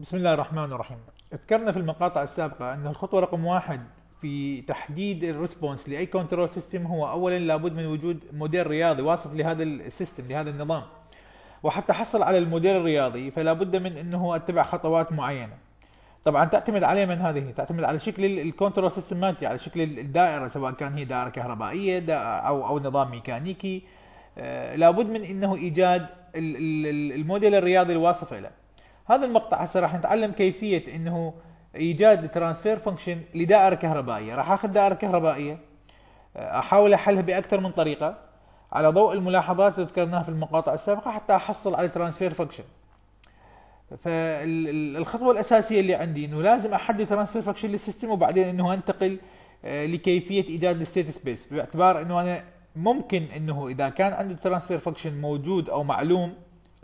بسم الله الرحمن الرحيم ذكرنا في المقاطع السابقة أن الخطوة رقم واحد في تحديد الريسبونس لاي كنترول سيستم هو اولا لابد من وجود موديل رياضي واصف لهذا السيستم لهذا النظام وحتى حصل على الموديل الرياضي فلا بد من انه اتبع خطوات معينه طبعا تعتمد عليه من هذه تعتمد على شكل الكنترول سيستم مالتي على شكل الدائره سواء كان هي دائره كهربائيه او او نظام ميكانيكي آه، لابد من انه ايجاد الموديل الرياضي الواصف له هذا المقطع هسه راح نتعلم كيفيه انه ايجاد ترانسفير فانكشن لدائره كهربائيه راح اخذ دائره كهربائيه احاول احلها باكثر من طريقه على ضوء الملاحظات اللي ذكرناها في المقاطع السابقه حتى احصل على ترانسفير فانكشن فالخطوه الاساسيه اللي عندي انه لازم احدد ترانسفير فانكشن للسيستم وبعدين انه انتقل آه، لكيفيه ايجاد الستيت سبيس باعتبار انه انا ممكن انه اذا كان عندي ترانسفير فانكشن موجود او معلوم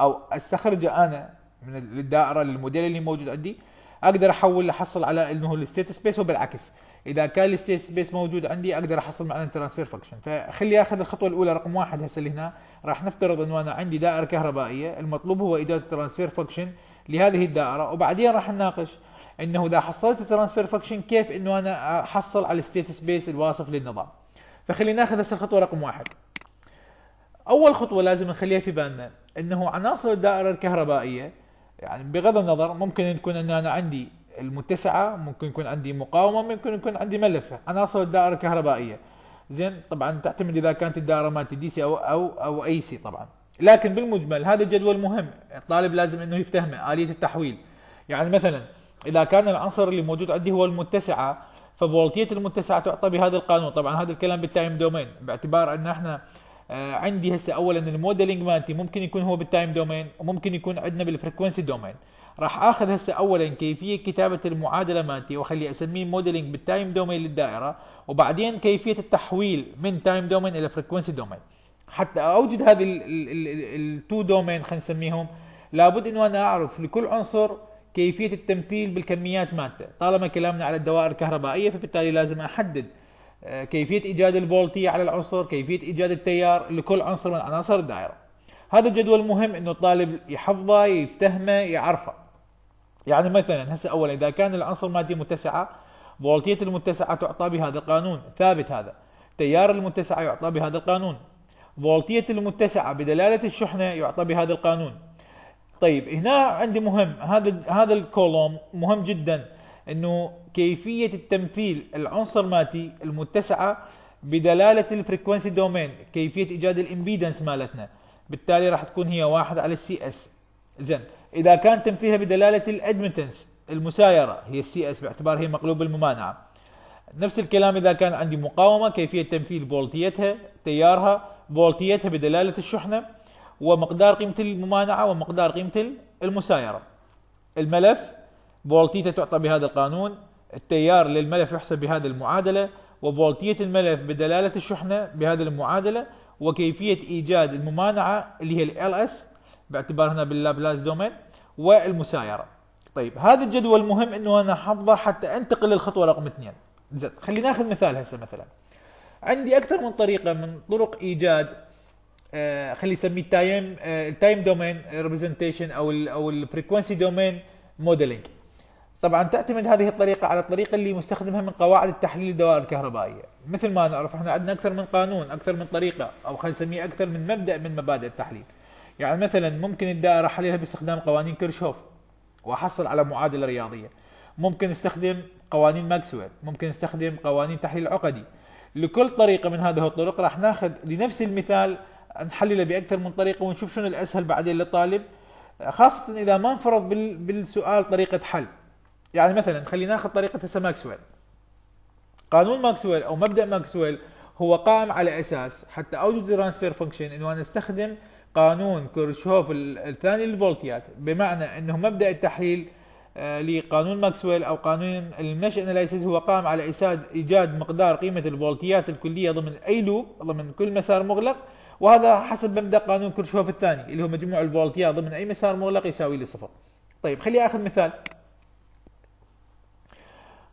او استخرجه انا من الدائره للموديل اللي موجود عندي اقدر احول احصل على انه الستيت سبيس وبالعكس اذا كان الستيت سبيس موجود عندي اقدر احصل معنا ترانسفير فانكشن فخلي اخذ الخطوه الاولى رقم واحد هسه اللي هنا راح نفترض انه انا عندي دائره كهربائيه المطلوب هو ايجاد ترانسفير فانكشن لهذه الدائره وبعدين راح نناقش انه اذا حصلت الترانسفير فانكشن كيف انه انا احصل على الستيت سبيس الواصف للنظام فخلينا ناخذ هسه الخطوه رقم واحد اول خطوه لازم نخليها في بالنا انه عناصر الدائره الكهربائيه يعني بغض النظر ممكن يكون تكون ان انا عندي المتسعه ممكن يكون عندي مقاومه ممكن يكون عندي ملفه عناصر الدائره الكهربائيه زين طبعا تعتمد اذا كانت الدائره مالت دي سي او او او اي سي طبعا لكن بالمجمل هذا الجدول مهم الطالب لازم انه يفتهمه اليه التحويل يعني مثلا اذا كان العنصر اللي موجود عندي هو المتسعه ففولتيه المتسعه تعطى بهذا القانون طبعا هذا الكلام بالتايم دومين باعتبار ان احنا آه، عندي هسه اولا الموديلنج مالتي ممكن يكون هو بالتايم دومين وممكن يكون عندنا بالفريكونسي دومين راح اخذ هسه اولا كيفيه كتابه المعادله مالتي واخلي اسميه موديلنج بالتايم دومين للدائره وبعدين كيفيه التحويل من تايم دومين الى فريكونسي دومين حتى اوجد هذه التو دومين خلينا نسميهم لابد انه انا اعرف لكل عنصر كيفيه التمثيل بالكميات مالته طالما كلامنا على الدوائر الكهربائيه فبالتالي لازم احدد آه، كيفيه ايجاد الفولتيه على العنصر كيفيه ايجاد التيار لكل عنصر من عناصر الدائره هذا الجدول مهم انه الطالب يحفظه يفتهمه يعرفه يعني مثلا هسه اولا اذا كان العنصر مادي متسعه فولتيه المتسعه تعطى بهذا القانون ثابت هذا تيار المتسعه يعطى بهذا القانون فولتيه المتسعه بدلاله الشحنه يعطى بهذا القانون طيب هنا عندي مهم هذا هذا الكولوم مهم جدا انه كيفيه التمثيل العنصر ماتي المتسعه بدلاله الفريكونسي دومين كيفيه ايجاد الامبيدنس مالتنا بالتالي راح تكون هي واحد على السي اس زين اذا كان تمثيلها بدلاله الادمتنس المسايره هي السي اس باعتبار هي مقلوب الممانعه نفس الكلام اذا كان عندي مقاومه كيفيه تمثيل فولتيتها تيارها فولتيتها بدلاله الشحنه ومقدار قيمه الممانعه ومقدار قيمه المسايره الملف فولتيته تعطى بهذا القانون التيار للملف يحسب بهذه المعادله وفولتيه الملف بدلاله الشحنه بهذه المعادله وكيفيه ايجاد الممانعه اللي هي ال اس باعتبار هنا باللابلاس دومين والمسايره طيب هذا الجدول مهم انه انا احفظه حتى انتقل للخطوه رقم اثنين زين خلينا ناخذ مثال هسه مثلا عندي اكثر من طريقه من طرق ايجاد آه خلي اسميه التايم آه التايم دومين ريبريزنتيشن او الـ او الفريكونسي دومين موديلنج طبعا تعتمد هذه الطريقة على الطريقة اللي مستخدمها من قواعد التحليل الدوائر الكهربائية مثل ما نعرف احنا عندنا أكثر من قانون أكثر من طريقة أو خلينا نسميه أكثر من مبدأ من مبادئ التحليل يعني مثلا ممكن الدائرة أحللها باستخدام قوانين كيرشوف وأحصل على معادلة رياضية ممكن استخدم قوانين ماكسويل ممكن استخدم قوانين تحليل عقدي لكل طريقة من هذه الطرق راح ناخذ لنفس المثال نحلله بأكثر من طريقة ونشوف شنو الأسهل بعدين للطالب خاصة إذا ما انفرض بالسؤال طريقة حل يعني مثلا خلينا ناخذ طريقه هسه ماكسويل قانون ماكسويل او مبدا ماكسويل هو قائم على اساس حتى اوجد ترانسفير فانكشن انه انا استخدم قانون كورشوف الثاني للفولتيات بمعنى انه مبدا التحليل آه، لقانون ماكسويل او قانون المش اناليسيس هو قائم على اساس ايجاد مقدار قيمه الفولتيات الكليه ضمن اي لوب ضمن كل مسار مغلق وهذا حسب مبدا قانون كرشوف الثاني اللي هو مجموع الفولتيات ضمن اي مسار مغلق يساوي لي صفر. طيب خلي اخذ مثال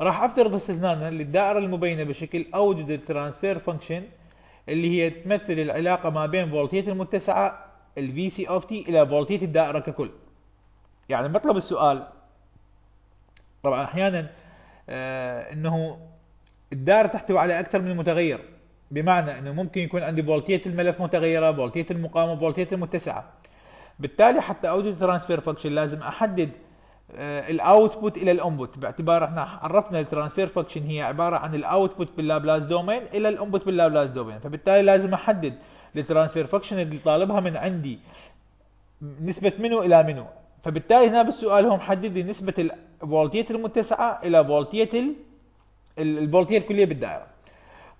راح افترض استثنانا للدائره المبينه بشكل اوجد الترانسفير فانكشن اللي هي تمثل العلاقه ما بين فولتيه المتسعه ال في سي اوف تي الى فولتيه الدائره ككل يعني مطلب السؤال طبعا احيانا آه انه الدائره تحتوي على اكثر من متغير بمعنى انه ممكن يكون عندي فولتيه الملف متغيره فولتيه المقاومه فولتيه المتسعه بالتالي حتى اوجد ترانسفير فانكشن لازم احدد آه، الاوتبوت الى الانبوت باعتبار احنا عرفنا الترانسفير فانكشن هي عباره عن الاوتبوت باللابلاس دومين الى الانبوت باللابلاس دومين فبالتالي لازم احدد الترانسفير فانكشن اللي طالبها من عندي نسبه منو الى منو فبالتالي هنا بالسؤال هم حدد لي نسبه الفولتيه المتسعه الى فولتيه الفولتيه الكليه بالدائره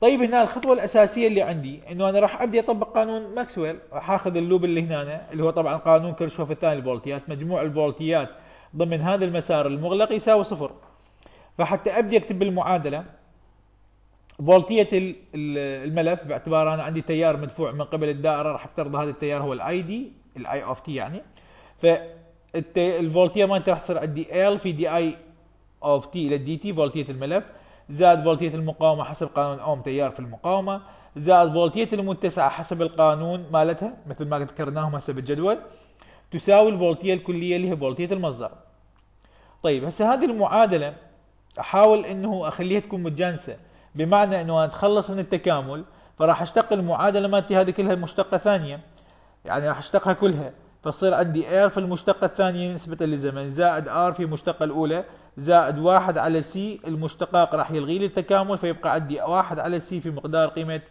طيب هنا الخطوه الاساسيه اللي عندي انه انا راح ابدي اطبق قانون ماكسويل راح اخذ اللوب اللي هنا اللي هو طبعا قانون كيرشوف الثاني الفولتيات مجموع الفولتيات ضمن هذا المسار المغلق يساوي صفر فحتى ابدي اكتب بالمعادله فولتيه الملف باعتبار انا عندي تيار مدفوع من قبل الدائره راح افترض هذا التيار هو الاي دي الاي اوف تي يعني ف الفولتيه مالتي راح تصير عندي ال في دي اي اوف تي الى دي تي فولتيه الملف زائد فولتيه المقاومه حسب قانون اوم تيار في المقاومه زائد فولتيه المتسعه حسب القانون مالتها مثل ما ذكرناهم هسه بالجدول تساوي الفولتيه الكليه اللي هي فولتيه المصدر طيب هسه هذه المعادله احاول انه اخليها تكون متجانسه بمعنى انه اتخلص من التكامل فراح اشتق المعادله مالتي هذه كلها مشتقه ثانيه يعني راح اشتقها كلها فصير عندي R في المشتقه الثانيه نسبه للزمن زائد ار في المشتقه الاولى زائد واحد على سي المشتقاق راح يلغي لي التكامل فيبقى عندي واحد على سي في مقدار قيمه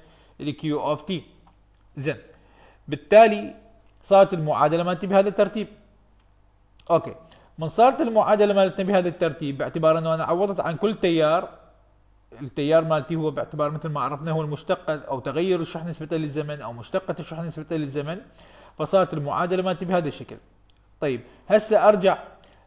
الكيو اوف تي زين بالتالي صارت المعادلة مالتي بهذا الترتيب اوكي من صارت المعادلة مالتنا بهذا الترتيب باعتبار انه انا عوضت عن كل تيار التيار مالتي هو باعتبار مثل ما عرفنا هو المشتقة او تغير الشحن نسبة للزمن او مشتقة الشحن نسبة للزمن فصارت المعادلة مالتي بهذا الشكل طيب هسه ارجع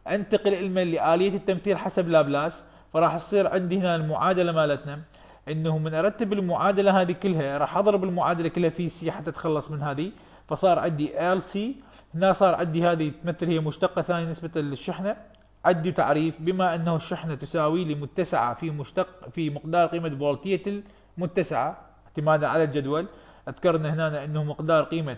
انتقل الما لآلية التمثيل حسب لابلاس فراح تصير عندي هنا المعادلة مالتنا انه من ارتب المعادلة هذه كلها راح اضرب المعادلة كلها في سي حتى اتخلص من هذه فصار عندي ال سي هنا صار عندي هذه تمثل هي مشتقه ثانيه نسبه للشحنه عندي تعريف بما انه الشحنه تساوي لي متسعه في مشتق في مقدار قيمه فولتيه المتسعه اعتمادا على الجدول اذكرنا هنا انه مقدار قيمه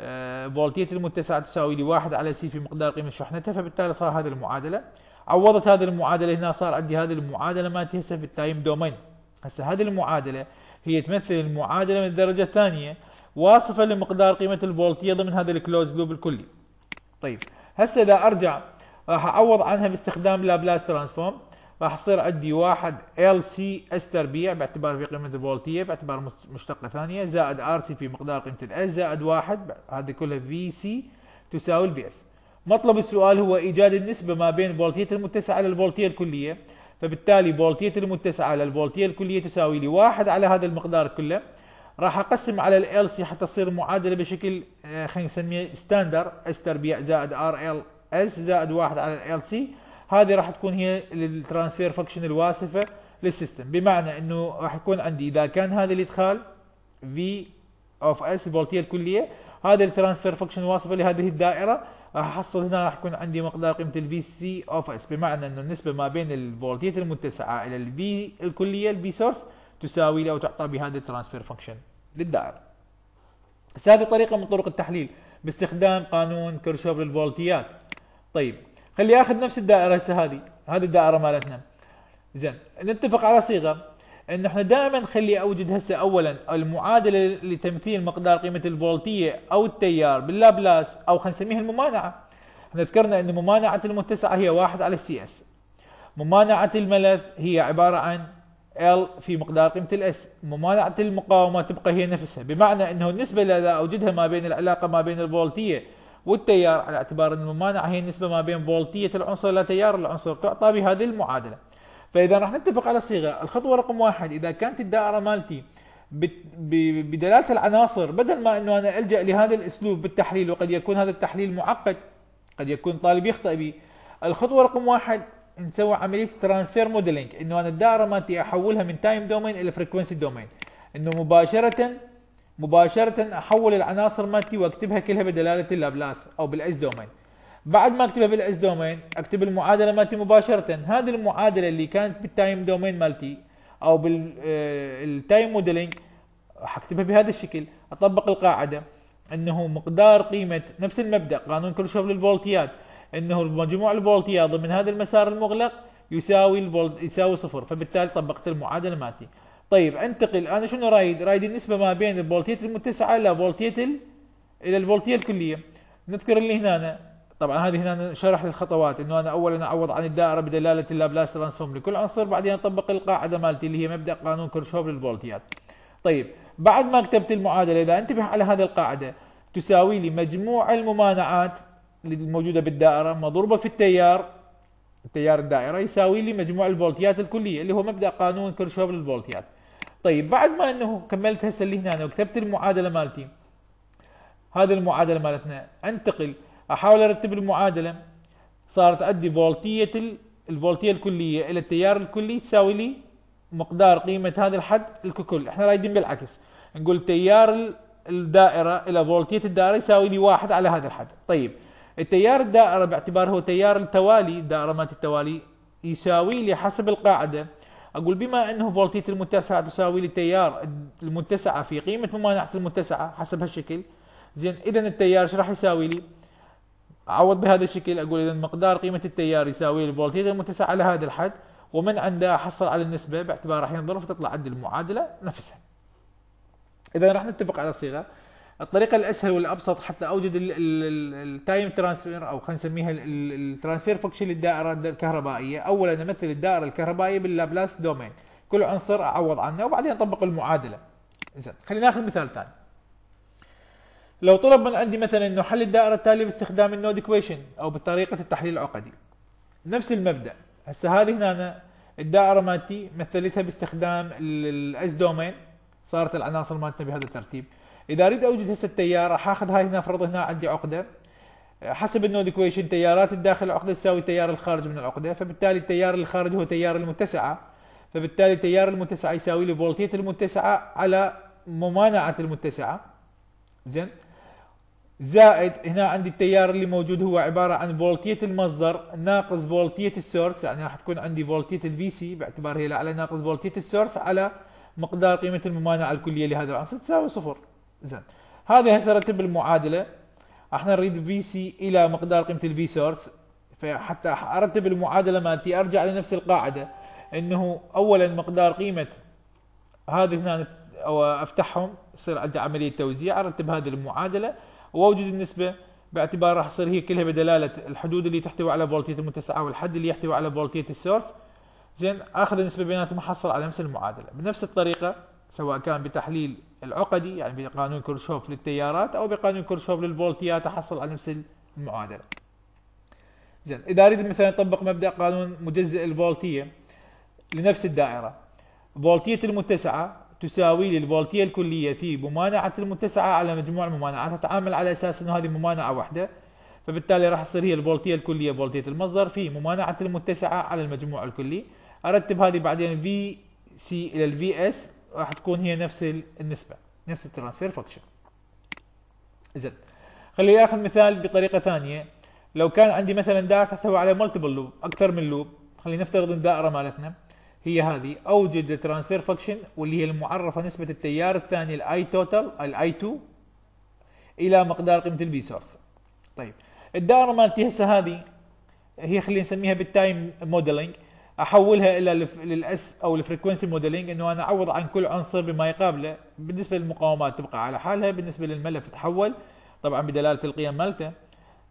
آه، فولتيه المتسعه تساوي لي على سي في مقدار قيمه شحنتها فبالتالي صار هذه المعادله عوضت هذه المعادله هنا صار عندي هذه المعادله مالتي هسه في التايم دومين هسه هذه المعادله هي تمثل المعادله من الدرجه الثانيه واصفه لمقدار قيمه الفولتيه ضمن هذا الكلوز لوب الكلي. طيب هسه اذا ارجع راح اعوض عنها باستخدام لابلاس ترانسفورم راح يصير عندي واحد ال سي اس تربيع باعتبار في قيمه الفولتيه باعتبار مشتقه ثانيه زائد ار سي في مقدار قيمه الاس زائد واحد هذه كلها في سي تساوي الفي اس. مطلب السؤال هو ايجاد النسبه ما بين فولتيه المتسعه للفولتيه الكليه فبالتالي فولتيه المتسعه للفولتيه الكليه تساوي لي واحد على هذا المقدار كله راح اقسم على ال سي حتى تصير معادله بشكل آه، خلينا نسميه ستاندر اس تربيع زائد ار ال اس زائد واحد على ال سي هذه راح تكون هي الترانسفير فانكشن الواسفه للسيستم بمعنى انه راح يكون عندي اذا كان هذا الادخال في اوف اس الفولتيه الكليه هذا الترانسفير فانكشن الواصفه لهذه الدائره راح احصل هنا راح يكون عندي مقدار قيمه الفي سي اوف اس بمعنى انه النسبه ما بين الفولتيه المتسعه الى الفي الكليه الفي سورس تساوي له وتعطى بهذا الترانسفير فانكشن للدائرة بس هذه طريقة من طرق التحليل باستخدام قانون كيرشوف للفولتيات طيب خلي اخذ نفس الدائرة هسه هذه هذه الدائرة مالتنا زين نتفق على صيغة ان احنا دائما خلي اوجد هسه اولا المعادله لتمثيل مقدار قيمه الفولتيه او التيار باللابلاس او خلينا نسميها الممانعه احنا ذكرنا ان ممانعه المتسعه هي واحد على السي اس ممانعه الملف هي عباره عن L في مقدار قيمة الاس ممانعة المقاومة تبقى هي نفسها بمعنى أنه النسبة اللي أوجدها ما بين العلاقة ما بين الفولتية والتيار على اعتبار أن الممانعة هي النسبة ما بين فولتية العنصر إلى تيار العنصر تعطى بهذه المعادلة فإذا راح نتفق على صيغة الخطوة رقم واحد إذا كانت الدائرة مالتي بدلالة العناصر بدل ما أنه أنا ألجأ لهذا الأسلوب بالتحليل وقد يكون هذا التحليل معقد قد يكون طالب يخطئ به الخطوة رقم واحد نسوي عمليه ترانسفير موديلنج انه انا الدائره مالتي احولها من تايم دومين الى فريكونسي دومين انه مباشره مباشره احول العناصر مالتي واكتبها كلها بدلاله اللابلاس او بالاس دومين بعد ما اكتبها بالاس دومين اكتب المعادله مالتي مباشره هذه المعادله اللي كانت بالتايم دومين مالتي او بالتايم آه، موديلنج حكتبها بهذا الشكل اطبق القاعده انه مقدار قيمه نفس المبدا قانون كرشوف للفولتيات انه مجموع الفولتياض ضمن هذا المسار المغلق يساوي الفولت يساوي صفر فبالتالي طبقت المعادله مالتي طيب انتقل انا شنو رايد؟ رايد النسبه ما بين الفولتيه المتسعه الى فولتيه ال... الى الفولتيه الكليه نذكر اللي هنا طبعا هذه هنا شرح للخطوات انه انا اولا اعوض عن الدائره بدلاله اللابلاس ترانسفورم لكل عنصر بعدين اطبق القاعده مالتي اللي هي مبدا قانون كيرشوف للفولتيات طيب بعد ما كتبت المعادله اذا انتبه على هذه القاعده تساوي لي مجموع الممانعات الموجودة بالدائرة مضروبة في التيار التيار الدائرة يساوي لي مجموع الفولتيات الكلية اللي هو مبدأ قانون كيرشوف للفولتيات طيب بعد ما انه كملت هسه اللي هنا وكتبت المعادلة مالتي هذه المعادلة مالتنا انتقل احاول ارتب المعادلة صارت عندي فولتية الفولتية الكلية الى التيار الكلي تساوي لي مقدار قيمة هذا الحد الككل احنا رايدين بالعكس نقول تيار الدائرة الى فولتية الدائرة يساوي لي واحد على هذا الحد طيب التيار الدائره باعتباره هو تيار التوالي دائره مالت التوالي يساوي لي حسب القاعده اقول بما انه فولتيه المتسعه تساوي لي تيار المتسعه في قيمه ممانعه المتسعه حسب هالشكل زين اذا التيار ايش راح يساوي لي؟ اعوض بهذا الشكل اقول اذا مقدار قيمه التيار يساوي لي المتسعه على هذا الحد ومن عنده احصل على النسبه باعتبار راح ينضرب فتطلع عندي المعادله نفسها. اذا راح نتفق على صيغه الطريقه الاسهل والابسط حتى اوجد التايم ترانسفير او خلينا نسميها الترانسفير فانكشن للدائره الكهربائيه اولا امثل الدائره الكهربائيه باللابلاس دومين كل عنصر اعوض عنه وبعدين اطبق المعادله زين خلينا ناخذ مثال ثاني لو طلب من عندي مثلا انه حل الدائره التاليه باستخدام النود كويشن او بطريقه التحليل العقدي نفس المبدا هسه هذه هنا الدائره مالتي مثلتها باستخدام الاس دومين صارت العناصر مالتنا بهذا الترتيب اذا اريد اوجد هسه التيار راح اخذ هاي هنا افرض هنا عندي عقده حسب النود كويشن تيارات الداخل العقده تساوي التيار الخارج من العقده فبالتالي التيار الخارج هو تيار المتسعه فبالتالي التيار المتسعه يساوي لي فولتيه المتسعه على ممانعه المتسعه زين زائد هنا عندي التيار اللي موجود هو عباره عن فولتيه المصدر ناقص فولتيه السورس يعني راح تكون عندي فولتيه الفي سي باعتبار هي الاعلى ناقص فولتيه السورس على مقدار قيمه الممانعه الكليه لهذا العنصر تساوي صفر زين هذه هسه رتب المعادله احنا نريد في سي الى مقدار قيمه الفي سورس فحتى ارتب المعادله مالتي ارجع لنفس القاعده انه اولا مقدار قيمه هذه هنا افتحهم يصير عندي عمليه توزيع ارتب هذه المعادله واوجد النسبه باعتبار راح تصير هي كلها بدلاله الحدود اللي تحتوي على فولتيه المتسعه والحد اللي يحتوي على فولتيه السورس زين اخذ النسبه بيناتهم احصل على نفس المعادله بنفس الطريقه سواء كان بتحليل العقدي يعني بقانون كرشوف للتيارات او بقانون كرشوف للفولتيات تحصل على نفس المعادله. زين اذا اريد مثلا اطبق مبدا قانون مجزئ الفولتيه لنفس الدائره فولتيه المتسعه تساوي لي الفولتيه الكليه في ممانعه المتسعه على مجموع الممانعات اتعامل على اساس انه هذه ممانعه واحده فبالتالي راح تصير هي الفولتيه الكليه فولتيه المصدر في ممانعه المتسعه على المجموع الكلي ارتب هذه بعدين في سي الى الفي اس راح تكون هي نفس النسبه نفس الترانسفير فاكشن زين خليني اخذ مثال بطريقه ثانيه لو كان عندي مثلا دائره تحتوي على مالتيبل لوب اكثر من لوب خلينا نفترض ان الدائره مالتنا هي هذه اوجد الترانسفير فاكشن واللي هي المعرفه نسبه التيار الثاني الاي توتال الاي 2 الى مقدار قيمه البي سورس طيب الدائره مالتي هسه هذه هي خلينا نسميها بالتايم موديلنج احولها الى للاس او الفريكونسي موديلينج انه انا اعوض عن كل عنصر بما يقابله بالنسبه للمقاومات تبقى على حالها بالنسبه للملف تحول طبعا بدلاله القيم مالته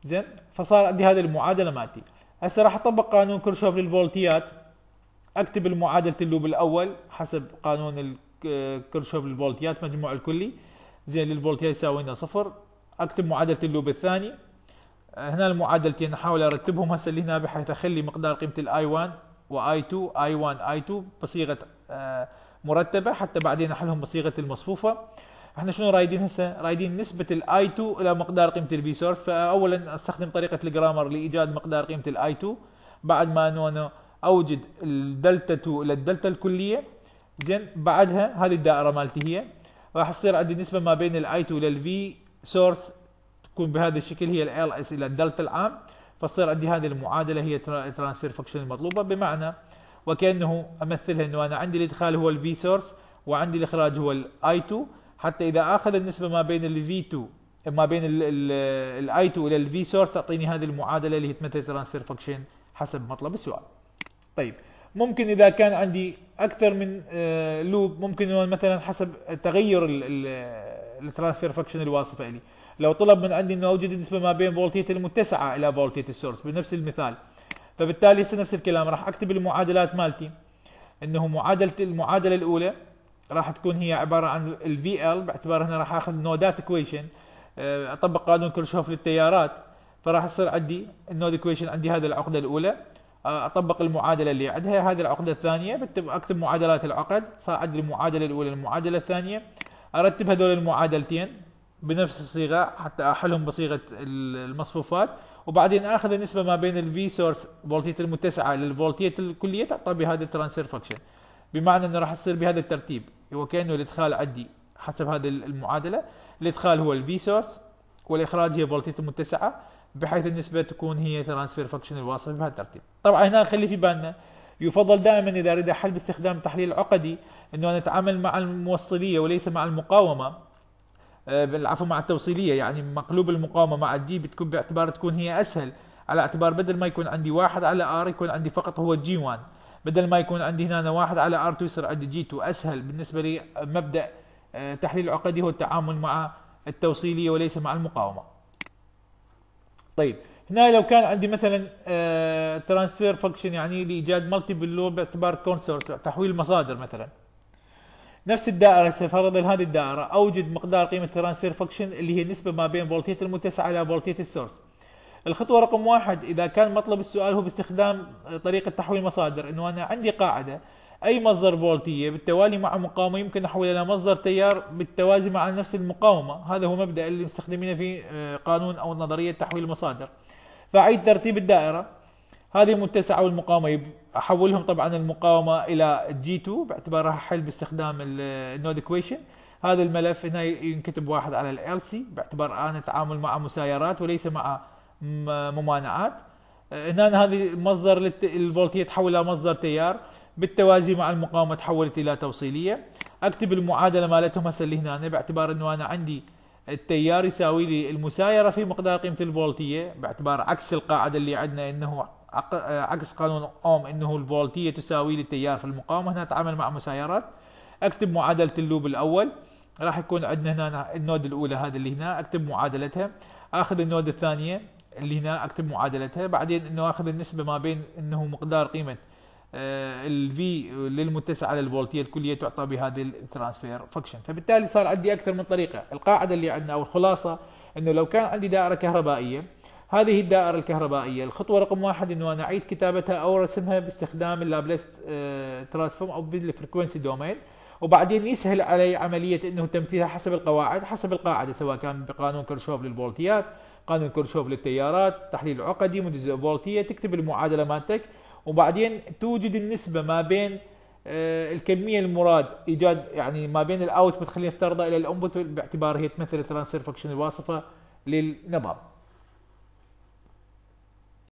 زين فصار عندي هذه المعادله مالتي هسه راح اطبق قانون كرشوف للفولتيات اكتب المعادله اللوب الاول حسب قانون آه، كرشوف للفولتيات مجموع الكلي زين للفولتيات يساوينا صفر اكتب معادله اللوب الثاني آه، هنا المعادلتين احاول ارتبهم هسه اللي هنا بحيث اخلي مقدار قيمه الاي 1 واي 2 اي 1 اي 2 بصيغه آه، مرتبه حتى بعدين احلهم بصيغه المصفوفه احنا شنو رايدين هسه رايدين نسبه الاي 2 الى مقدار قيمه البي سورس فاولا استخدم طريقه الجرامر لايجاد مقدار قيمه الاي 2 بعد ما نونو اوجد الدلتا 2 الى الدلتا الكليه زين بعدها هذه الدائره مالتي هي راح تصير عندي نسبه ما بين الاي 2 الى v سورس تكون بهذا الشكل هي ال اس الى الدلتا العام فصير عندي هذه المعادله هي ترانسفير فانكشن المطلوبه بمعنى وكانه امثلها انه انا عندي الادخال هو الفي سورس وعندي الاخراج هو الاي 2 حتى اذا اخذ النسبه ما بين الفي 2 ما بين الاي 2 الى الفي سورس تعطيني هذه المعادله اللي هي تمثل ترانسفير فانكشن حسب مطلب السؤال. طيب ممكن اذا كان عندي اكثر من لوب آه، ممكن مثلا حسب تغير الترانسفير فاكشن الواصفه لي لو طلب من عندي انه اوجد النسبه ما بين فولتيه المتسعه الى فولتيه السورس بنفس المثال فبالتالي هسه نفس الكلام راح اكتب المعادلات مالتي انه معادله المعادله الاولى راح تكون هي عباره عن الفي ال باعتبار هنا راح اخذ نودات اكويشن آه، اطبق قانون كرشوف للتيارات فراح يصير عندي النود اكويشن عندي هذه العقده الاولى آه، اطبق المعادله اللي عندها هذه العقده الثانيه اكتب معادلات العقد صار عندي المعادله الاولى المعادله الثانيه ارتب هذول المعادلتين بنفس الصيغه حتى احلهم بصيغه المصفوفات وبعدين اخذ النسبه ما بين الفي سورس فولتيه المتسعه للفولتيه الكليه تعطى بهذا الترانسفير فانكشن بمعنى انه راح يصير بهذا الترتيب وكانه الادخال عندي حسب هذه المعادله الادخال هو الفي سورس والاخراج هي فولتيه المتسعه بحيث النسبه تكون هي ترانسفير فانكشن الواصل بهذا الترتيب طبعا هنا خلي في بالنا يفضل دائما اذا اريد احل باستخدام التحليل العقدي انه انا اتعامل مع الموصليه وليس مع المقاومه بالعفو آه، مع التوصيليه يعني مقلوب المقاومه مع الجي بتكون باعتبار تكون هي اسهل على اعتبار بدل ما يكون عندي واحد على ار يكون عندي فقط هو جي 1 بدل ما يكون عندي هنا واحد على ار 2 يصير عندي جي 2 اسهل بالنسبه لي مبدا آه، تحليل العقدي هو التعامل مع التوصيليه وليس مع المقاومه طيب هنا لو كان عندي مثلا ترانسفير آه، فانكشن يعني لايجاد مالتيبل لود باعتبار كونسورس تحويل مصادر مثلا نفس الدائره سيفرض هذه الدائره اوجد مقدار قيمه ترانسفير فانكشن اللي هي نسبه ما بين فولتيت المتسع الى فولتيت السورس الخطوه رقم واحد اذا كان مطلب السؤال هو باستخدام آه، طريقه تحويل مصادر انه انا عندي قاعده اي مصدر فولتيه بالتوالي مع مقاومه يمكن احوله الى مصدر تيار بالتوازي مع نفس المقاومه هذا هو مبدا اللي مستخدمينه في آه، قانون او نظريه تحويل المصادر فاعيد ترتيب الدائره هذه المتسعه والمقاومه احولهم طبعا المقاومه الى جي 2 باعتبارها حل باستخدام النود اكويشن هذا الملف هنا ينكتب واحد على ال سي باعتبار انا اتعامل مع مسايرات وليس مع ممانعات هنا هذه مصدر الفولتيه تحول الى مصدر تيار بالتوازي مع المقاومه تحولت الى توصيليه اكتب المعادله مالتهم هسه اللي هنا باعتبار انه انا عندي التيار يساوي لي المسايره في مقدار قيمه الفولتيه باعتبار عكس القاعده اللي عندنا انه عكس قانون اوم انه الفولتيه تساوي لي التيار في المقاومه هنا اتعامل مع مسايرات اكتب معادله اللوب الاول راح يكون عندنا هنا النود الاولى هذا اللي هنا اكتب معادلتها اخذ النود الثانيه اللي هنا اكتب معادلتها بعدين انه اخذ النسبه ما بين انه مقدار قيمه آه، الفي للمتسع على الفولتيه الكليه تعطى بهذه الترانسفير فانكشن فبالتالي صار عندي اكثر من طريقه القاعده اللي عندنا او الخلاصه انه لو كان عندي دائره كهربائيه هذه الدائرة الكهربائية الخطوة رقم واحد انه انا اعيد كتابتها او رسمها باستخدام اللابلس آه، ترانسفورم او بالفريكونسي دومين وبعدين يسهل علي عملية انه تمثيلها حسب القواعد حسب القاعدة سواء كان بقانون كرشوف للفولتيات قانون كرشوف للتيارات تحليل عقدي مجزء فولتية تكتب المعادلة مالتك وبعدين توجد النسبة ما بين آه، الكمية المراد ايجاد يعني ما بين الاوتبوت خلينا نفترضها الى الانبوت باعتبار هي تمثل الترانسفير فانكشن الواصفة للنظام